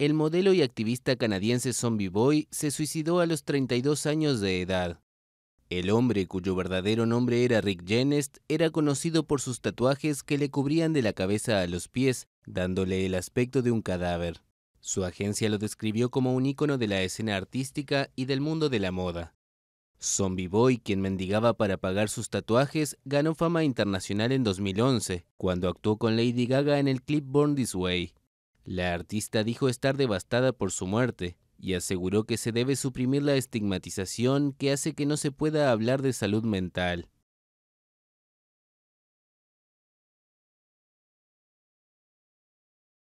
el modelo y activista canadiense Zombie Boy se suicidó a los 32 años de edad. El hombre, cuyo verdadero nombre era Rick Jenest, era conocido por sus tatuajes que le cubrían de la cabeza a los pies, dándole el aspecto de un cadáver. Su agencia lo describió como un ícono de la escena artística y del mundo de la moda. Zombie Boy, quien mendigaba para pagar sus tatuajes, ganó fama internacional en 2011, cuando actuó con Lady Gaga en el clip Born This Way. La artista dijo estar devastada por su muerte y aseguró que se debe suprimir la estigmatización que hace que no se pueda hablar de salud mental.